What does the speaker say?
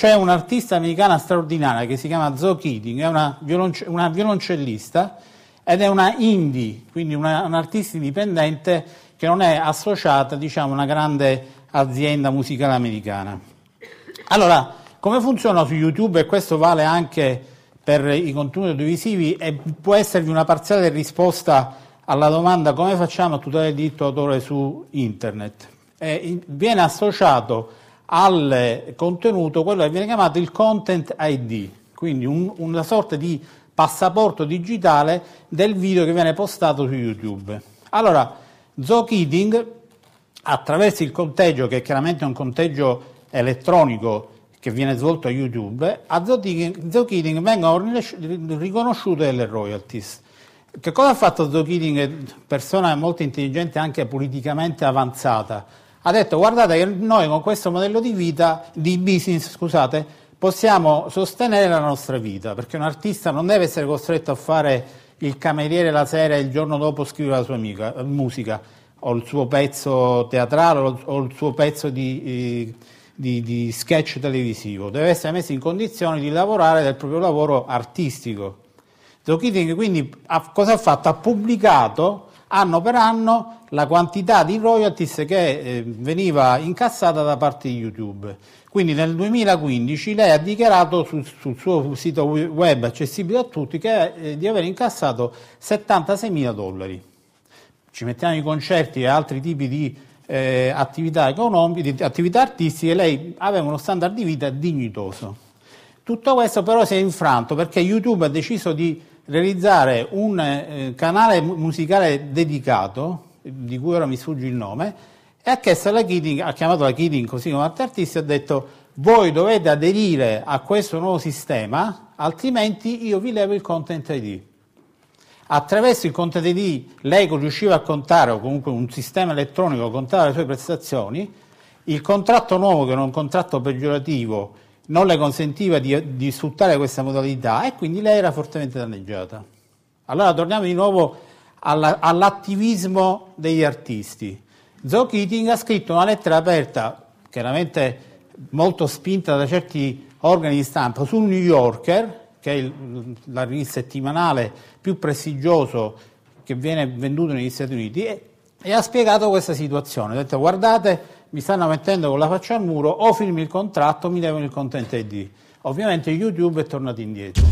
c'è un'artista americana straordinaria che si chiama Zoe Keating, è una, violonce- una violoncellista ed è una indie, quindi una, un'artista indipendente che non è associata diciamo, a una grande azienda musicale americana. Allora, come funziona su YouTube? E questo vale anche per i contenuti audiovisivi e può esservi una parziale risposta alla domanda come facciamo a tutelare il diritto d'autore su internet. Eh, viene associato al contenuto quello che viene chiamato il content ID, quindi un, una sorta di passaporto digitale del video che viene postato su YouTube. Allora, Zookiding, attraverso il conteggio, che è chiaramente un conteggio elettronico che viene svolto a YouTube, a Zookiding vengono riconosciute delle royalties. Che cosa ha fatto Zookiding, persona molto intelligente e anche politicamente avanzata? ha detto guardate che noi con questo modello di vita, di business, scusate, possiamo sostenere la nostra vita, perché un artista non deve essere costretto a fare il cameriere la sera e il giorno dopo scrivere la sua amica, musica, o il suo pezzo teatrale, o il suo pezzo di, di, di sketch televisivo, deve essere messo in condizione di lavorare del proprio lavoro artistico. Zokiting quindi ha, cosa ha fatto? Ha pubblicato anno per anno la quantità di royalties che eh, veniva incassata da parte di YouTube. Quindi nel 2015 lei ha dichiarato sul, sul suo sito web accessibile a tutti che, eh, di aver incassato 76 mila dollari. Ci mettiamo i concerti e altri tipi di eh, attività economiche, di attività artistiche, lei aveva uno standard di vita dignitoso. Tutto questo però si è infranto perché YouTube ha deciso di realizzare un eh, canale musicale dedicato, di cui ora mi sfugge il nome, e ha chiesto alla Keating, ha chiamato la Keating così come altri artisti, ha detto voi dovete aderire a questo nuovo sistema, altrimenti io vi levo il Content ID. Attraverso il Content ID lei riusciva a contare, o comunque un sistema elettronico contava le sue prestazioni, il contratto nuovo, che era un contratto peggiorativo, non le consentiva di, di sfruttare questa modalità e quindi lei era fortemente danneggiata. Allora torniamo di nuovo alla, all'attivismo degli artisti. Zoe Keating ha scritto una lettera aperta, chiaramente molto spinta da certi organi di stampa, sul New Yorker, che è il, la rivista settimanale più prestigioso che viene venduto negli Stati Uniti, e, e ha spiegato questa situazione. Ha detto guardate mi stanno mettendo con la faccia al muro, o firmi il contratto, mi devono il content ID. Ovviamente YouTube è tornato indietro.